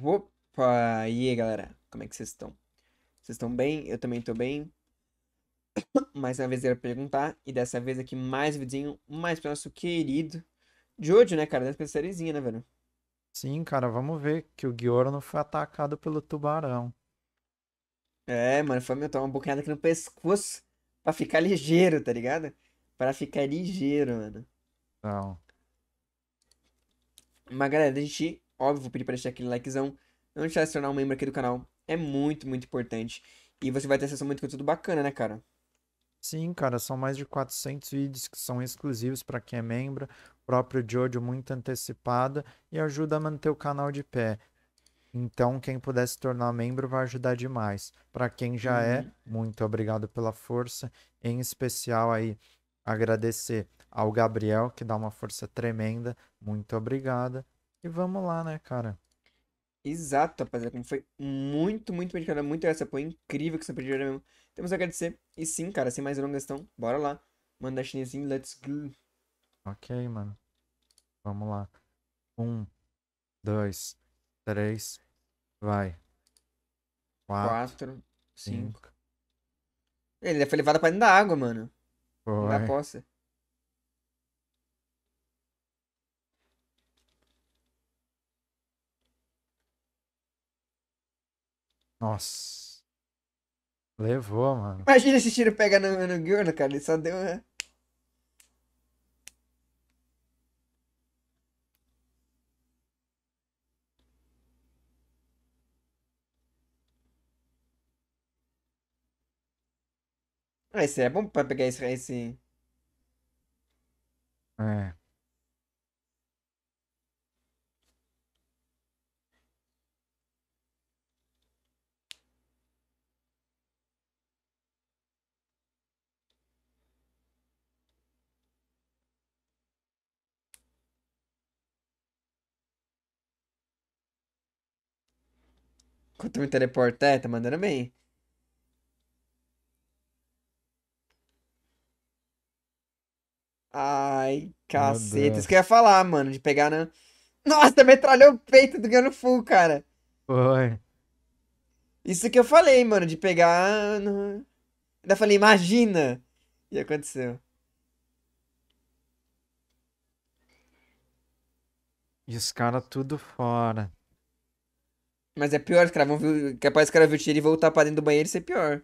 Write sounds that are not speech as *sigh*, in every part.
Opa! E aí, galera? Como é que vocês estão? Vocês estão bem? Eu também tô bem. *coughs* mais uma vez eu ia perguntar. E dessa vez aqui mais vizinho, mais pro nosso querido Jojo, né, cara? Dessa sériezinha, né, velho? Sim, cara, vamos ver que o Giorno foi atacado pelo tubarão. É, mano, foi meu, tomar uma bocanhada aqui no pescoço pra ficar ligeiro, tá ligado? Pra ficar ligeiro, mano. Não. Mas, galera, a gente Óbvio, vou pedir para deixar aquele likezão. Não deixar de se tornar um membro aqui do canal. É muito, muito importante. E você vai ter acesso a muito conteúdo bacana, né, cara? Sim, cara, são mais de 400 vídeos que são exclusivos para quem é membro, próprio Jojo muito antecipada e ajuda a manter o canal de pé. Então, quem puder se tornar membro vai ajudar demais. Para quem já é, uhum. é, muito obrigado pela força. Em especial aí, agradecer ao Gabriel, que dá uma força tremenda. Muito obrigada. E vamos lá, né, cara? Exato, rapaziada. foi muito, muito medicada. Muito essa foi incrível que você pediu né, mesmo. Temos a agradecer. E sim, cara, sem mais longas, então, bora lá. Manda chinesinho, let's go. Ok, mano. Vamos lá. Um, dois, três, vai. Quatro, Quatro cinco. cinco. Ele foi levado pra dentro da água, mano. Foi. Da poça. Nossa. Levou, mano. Imagina esse tiro pega no, no Gurno, cara. Ele só deu uma... Ah, esse é bom pra pegar esse... esse... É. Quanto me teleportar, é, tá mandando bem. Ai, caceta. Isso que eu ia falar, mano, de pegar na. Nossa, metralhou o peito do Gano Full, cara. Foi. Isso que eu falei, mano, de pegar. No... Ainda falei, imagina! E aconteceu. E os caras tudo fora. Mas é pior, cara. Vão ver, capaz o cara ver tiro e voltar pra dentro do banheiro e ser é pior.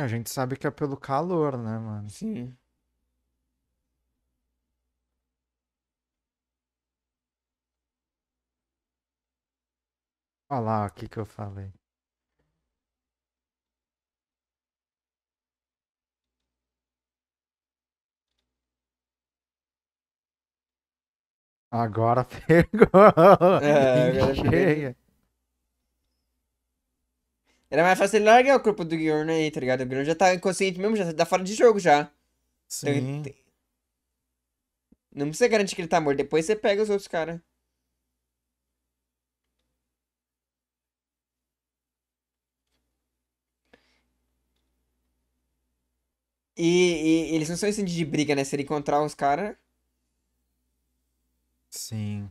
É, a gente sabe que é pelo calor, né, mano? Sim. Olha lá o que que eu falei. Agora *laughs* pegou. É, agora Cheia. Era mais fácil ele largar o corpo do Giorno aí, tá ligado? O Giorno já tá inconsciente mesmo, já tá fora de jogo já. Então Sim. Então, não precisa garantir que ele tá morto, depois você pega os outros caras. E, e, eles não são incendios de briga, né? Se ele encontrar os caras. Sim.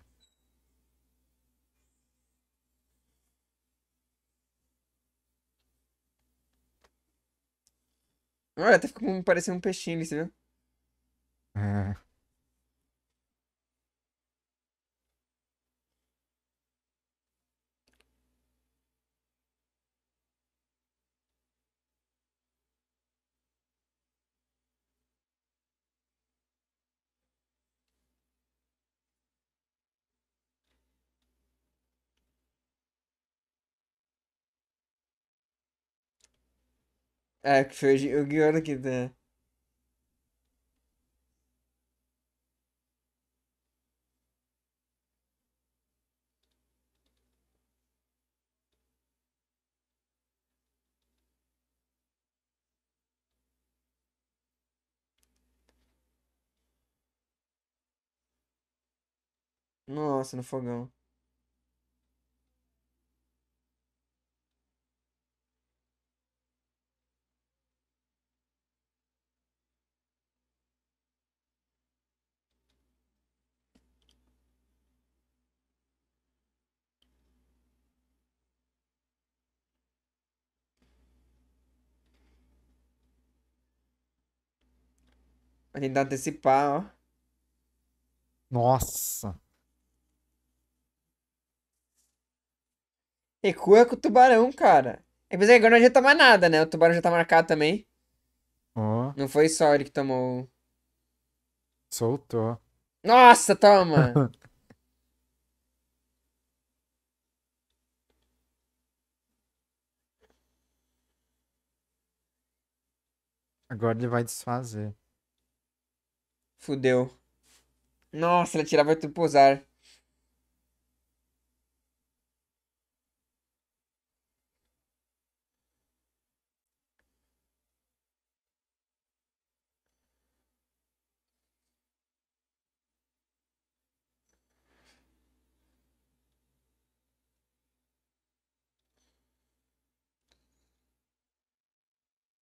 Olha, até ficou parecendo um peixinho ali, você viu? Ah. É, que Akford Ugioraki da. Nossa, no fogão. Vai tentar antecipar, ó. Nossa. Recua é com o tubarão, cara. É que agora não adianta mais nada, né? O tubarão já tá marcado também. Oh. Não foi só ele que tomou. Soltou. Nossa, toma! *laughs* agora ele vai desfazer. Fudeu. Nossa, ela tirava tudo pousar.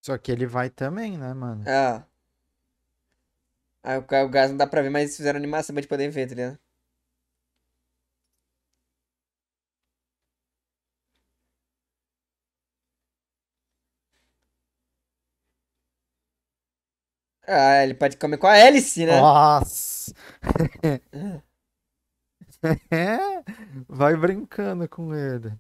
Só que ele vai também, né, mano? Ah. Aí o, o gás não dá pra ver, mas eles fizeram animação pra gente poder ver, tá ligado? Ah, ele pode comer com a hélice, né? Nossa! *laughs* *laughs* Vai brincando com ele.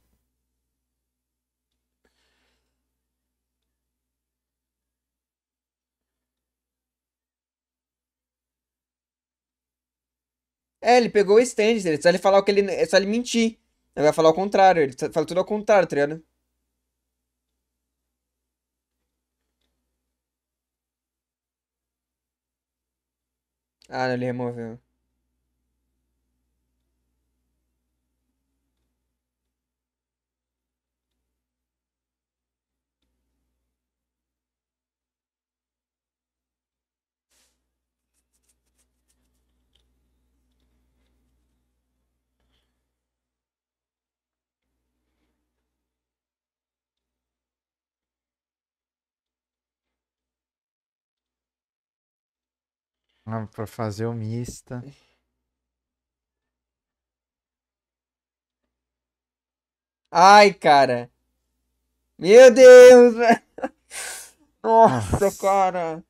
É, ele pegou o stand, tá Só ele falar o que ele. É só ele mentir. Ele vai falar o contrário. Ele fala tudo ao contrário, tá ligado? Ah, não, ele removeu. Ah, pra fazer o mista. Ai, cara. Meu Deus, velho. *laughs* Nossa, cara.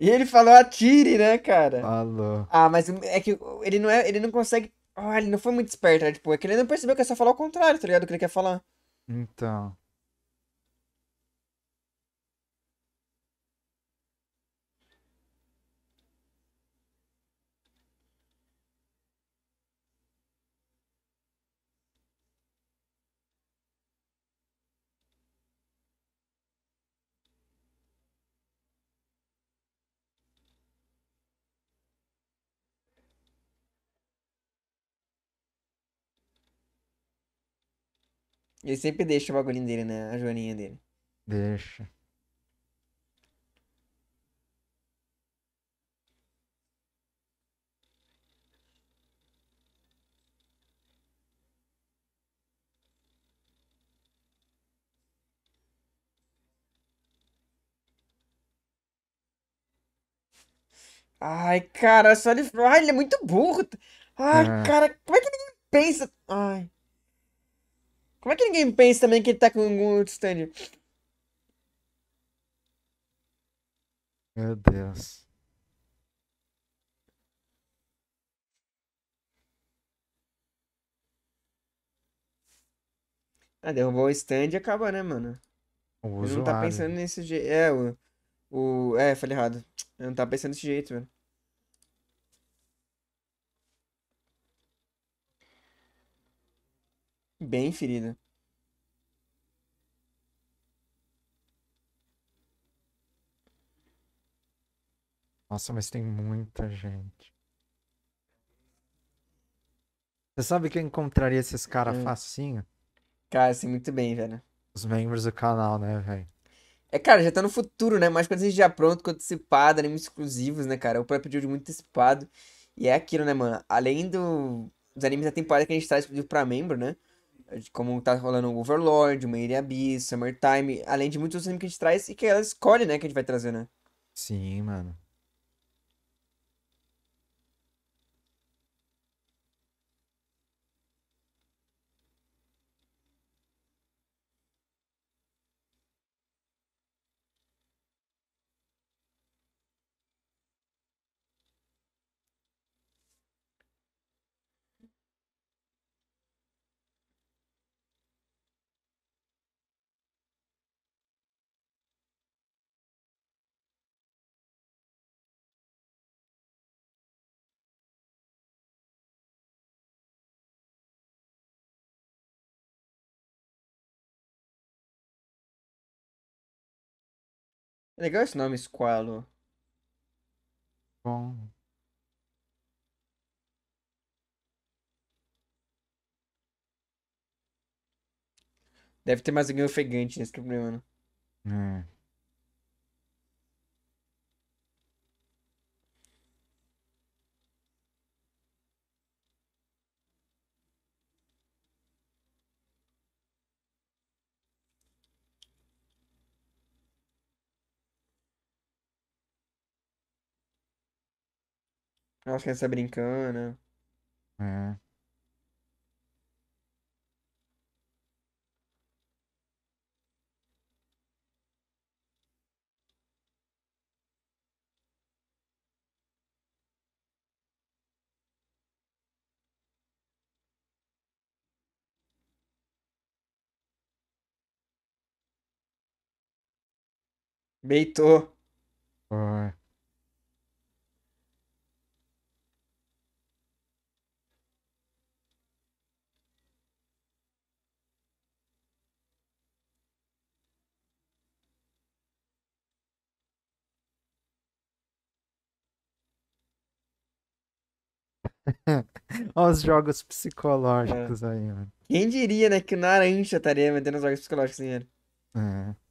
E ele falou atire, né, cara? Falou. Tá ah, mas é que ele não é, ele não consegue. Ah, ele não foi muito esperto, né? Tipo, é que ele não percebeu que é só falar o contrário, tá ligado? O que ele quer falar. Então. Ele sempre deixa o bagulhinho dele, né? A joaninha dele. Deixa. Ai, cara, só ele. Ai, ele é muito burro. Ai, ah. cara, como é que ninguém pensa? Ai. Como é que ninguém pensa também que ele tá com algum outro stand? Meu Deus. Ah, derrubou o stand e acaba, né, mano? O Eu não tá pensando nesse jeito. É, o, o. É, falei errado. Eu não tá pensando desse jeito, velho. Bem ferida. Nossa, mas tem muita gente. Você sabe que eu encontraria esses caras é. facinho? Cara, assim, muito bem, velho. Os membros do canal, né, velho? É, cara, já tá no futuro, né? Mais coisas já pronto, com antecipado, animes exclusivos, né, cara? O próprio de é muito antecipado. E é aquilo, né, mano? Além do... dos animes da temporada que a gente traz tá exclusivo pra membro, né? como tá rolando o Overlord, uma Ilha Abyss, Summertime, além de muitos filmes que a gente traz e que ela escolhe, né, que a gente vai trazer, né? Sim, mano. É legal esse nome, Squalo. Bom. Deve ter mais alguém ofegante nesse é problema, né? É. As crianças tá brincando. É. Beitou. *laughs* Olha os jogos psicológicos é. aí, mano. Quem diria, né, que o Naranja estaria vendendo os jogos psicológicos, hein, É.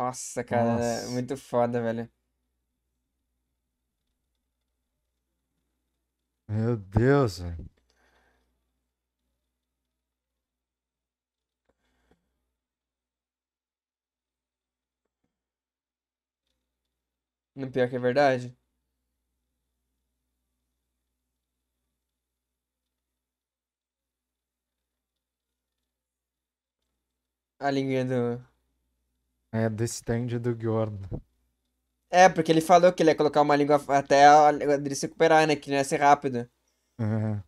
Nossa, cara, Nossa. muito foda, velho. Meu Deus, velho. No pior que é verdade. A linguinha do. É, do stand do Gjorn. É, porque ele falou que ele ia colocar uma língua até ele se recuperar, né? Que não ia ser rápido. Uhum.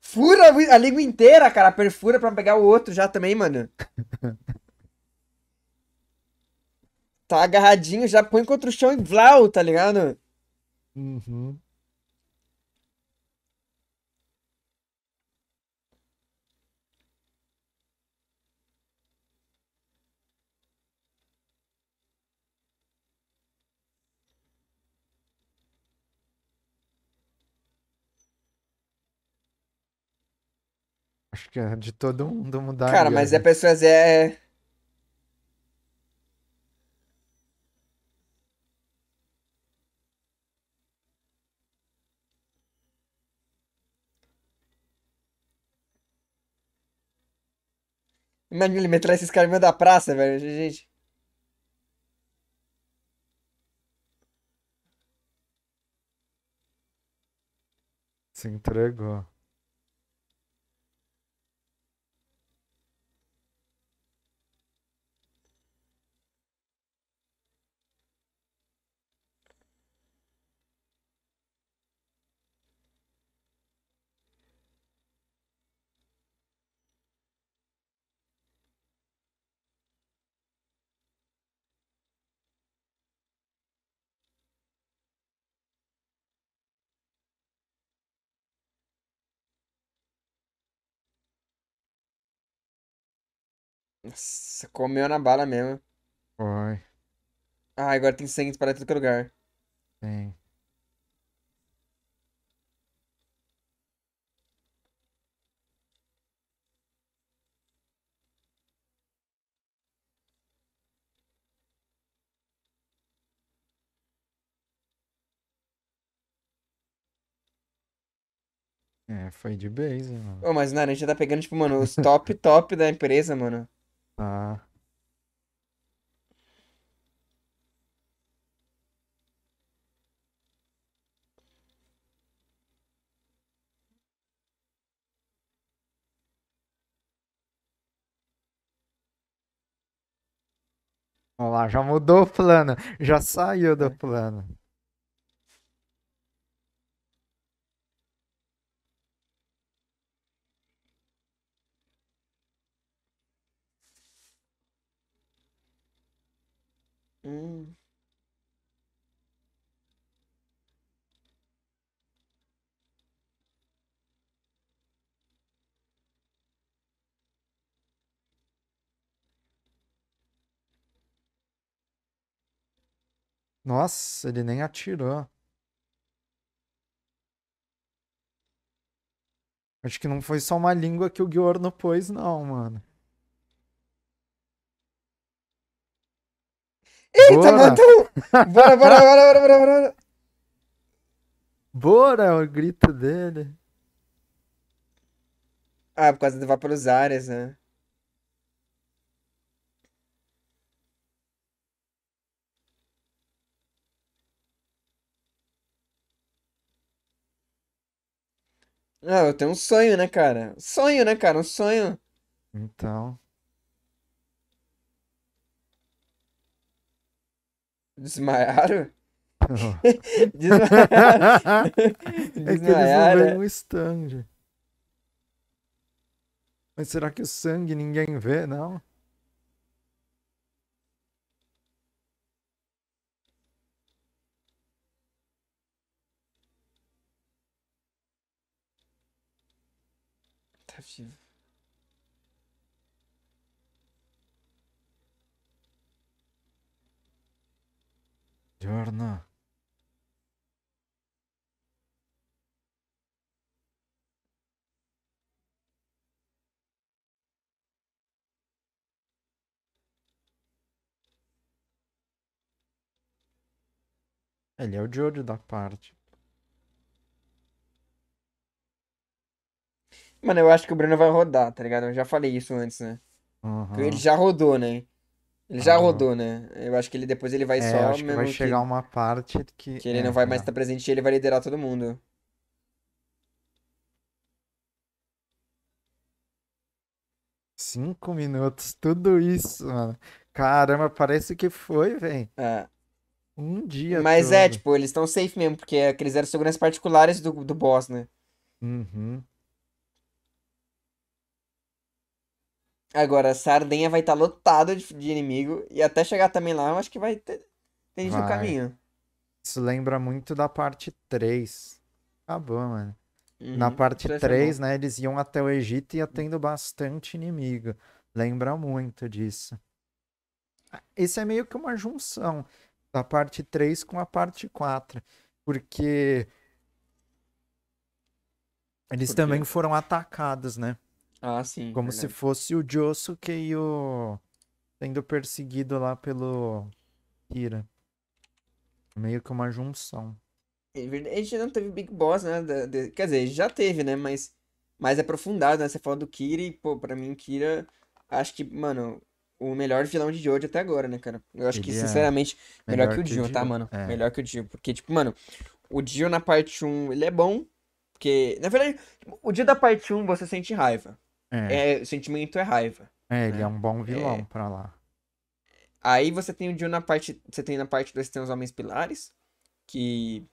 Fura a língua inteira, cara. Perfura pra pegar o outro já também, mano. *laughs* tá agarradinho, já põe contra o chão e vlau, tá ligado? Uhum. Acho que é de todo mundo mudar. Cara, mas né? é pessoas é. Imagina ele metralhar esses caras no meio da praça, velho. Gente. Se entregou. Nossa, comeu na bala mesmo. Foi. Ah, agora tem sangue para todo é lugar. Tem. É, foi de base, mano. Ô, mas o Naranja tá pegando, tipo, mano, os top top da empresa, mano. Tá. lá, já mudou o plano, já saiu do é. plano. Hum. Nossa, ele nem atirou. Acho que não foi só uma língua que o Giorno pôs, não, mano. Eita, matou! Então, bora, bora, *laughs* bora, bora, bora, bora! Bora, o grito dele. Ah, por causa do ares, né? Ah, eu tenho um sonho, né, cara? Sonho, né, cara? Um sonho. Então. Desmaiaram? *laughs* Desmaiaram. é que eles não veem o stand. Mas será que o sangue ninguém vê, não? Tá vivo. Buongiorno. Ele é o Jojo da parte. Mano, eu acho que o Bruno vai rodar, tá ligado? Eu já falei isso antes, né? Uhum. Ele já rodou, né? Ele já ah, rodou, né? Eu acho que ele depois ele vai é, só. Acho que vai que, chegar uma parte que. Que ele é, não vai é. mais estar presente e ele vai liderar todo mundo. Cinco minutos, tudo isso, mano. Caramba, parece que foi, velho. É. Um dia. Mas é, todo. é, tipo, eles estão safe mesmo, porque aqueles é eram seguranças particulares do, do boss, né? Uhum. Agora, Sardenha vai estar tá lotado de, de, inimigo. E até chegar também lá, eu acho que vai ter gente no caminho. Isso lembra muito da parte 3. Acabou, mano. Uhum, Na parte 3, é né, eles iam até o Egito e ia tendo bastante inimigo. Lembra muito disso. Esse é meio que uma junção da parte 3 com a parte 4. Porque eles Por também foram atacados, né? Ah, sim. Como verdade. se fosse o Josuke e o. sendo perseguido lá pelo. Kira. Meio que uma junção. É verdade. A gente não teve Big Boss, né? de... Quer dizer, já teve, né? Mas mais aprofundado, né? Você fala do Kira e, pô, pra mim, Kira. Acho que, mano, o melhor vilão de Jojo até agora, né, cara? Eu acho Ele que, é sinceramente, é melhor, melhor, que o Dio, tá, mano? É. Melhor que o Dio. Porque, tipo, mano, o Dio na parte 1, ele é bom. Porque, na verdade, o Dio da parte 1 você sente raiva. É. é sentimento é raiva. É, né? ele é um bom é. vilão é... pra lá. Aí você tem o Jill na parte. Você tem na parte 2 tem os Homens Pilares, que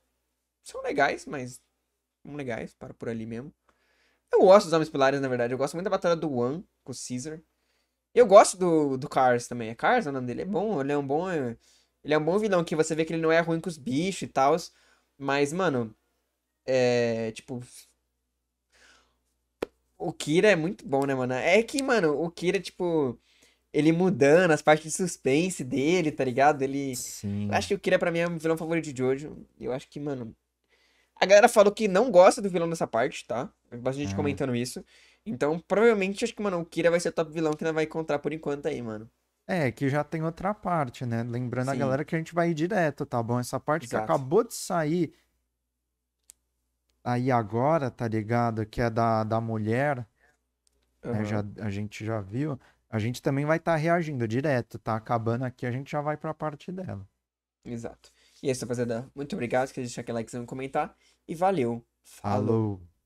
são legais, mas. São legais, para por ali mesmo. Eu gosto dos Homens Pilares, na verdade. Eu gosto muito da batalha do One com o Caesar. Eu gosto do, do Cars também. É Cars o nome dele? É bom, ele é um bom. Ele é um bom vilão que você vê que ele não é ruim com os bichos e tal. Mas, mano. É. Tipo, o Kira é muito bom, né, mano? É que, mano, o Kira, tipo, ele mudando as partes de suspense dele, tá ligado? Ele. Sim. acho que o Kira, pra mim, é o meu vilão favorito de Jojo. Eu acho que, mano. A galera falou que não gosta do vilão dessa parte, tá? Bastante gente ah. comentando isso. Então, provavelmente, acho que, mano, o Kira vai ser o top vilão que nós vai encontrar por enquanto aí, mano. É, que já tem outra parte, né? Lembrando Sim. a galera que a gente vai ir direto, tá bom? Essa parte Exato. que acabou de sair aí agora, tá ligado? Que é da, da mulher. Uhum. Né? Já, a gente já viu. A gente também vai estar tá reagindo direto, tá? Acabando aqui, a gente já vai pra parte dela. Exato. E é isso, rapaziada. Muito obrigado. Quer deixar aquele likezão e comentar. E valeu. Falou. Falou.